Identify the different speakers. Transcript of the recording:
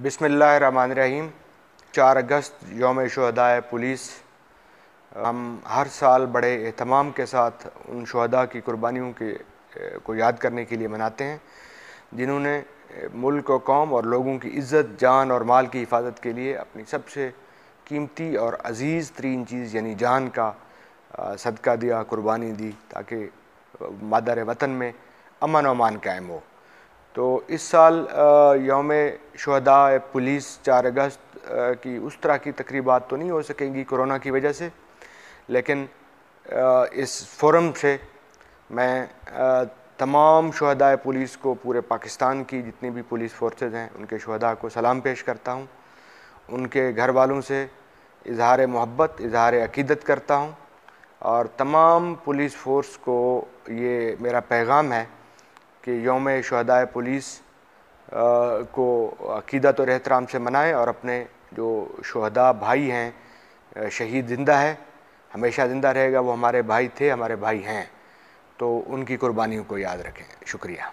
Speaker 1: बिसमीम चार अगस्त योम शहदाय पुलिस हम हर साल बड़े अहतमाम के साथ उन शहदा की कुर्बानियों के को याद करने के लिए मनाते हैं जिन्होंने मुल्क और कौम और लोगों की इज़्ज़त जान और माल की हिफाजत के लिए अपनी सबसे कीमती और अजीज़ तरीन चीज़ यानी जान का सदका दिया कुर्बानी दी ताकि मादर वतन में अमन अमान कायम हो तो इस साल योम शहदा पुलिस चार अगस्त की उस तरह की तकरीबात तो नहीं हो सकेंगी कोरोना की वजह से लेकिन इस फोरम से मैं तमाम शहदा पुलिस को पूरे पाकिस्तान की जितनी भी पुलिस फोर्सेज हैं उनके शहदा को सलाम पेश करता हूँ उनके घर वालों से इजहार मोहब्बत इजहार अकीदत करता हूँ और तमाम पुलिस फोर्स को ये मेरा पैगाम है कि योम शहदाय पुलिस को अकीदत और एहतराम से मनाएं और अपने जो शहदा भाई हैं शहीद ज़िंदा है हमेशा ज़िंदा रहेगा वो हमारे भाई थे हमारे भाई हैं तो उनकी कुर्बानियों को याद रखें शुक्रिया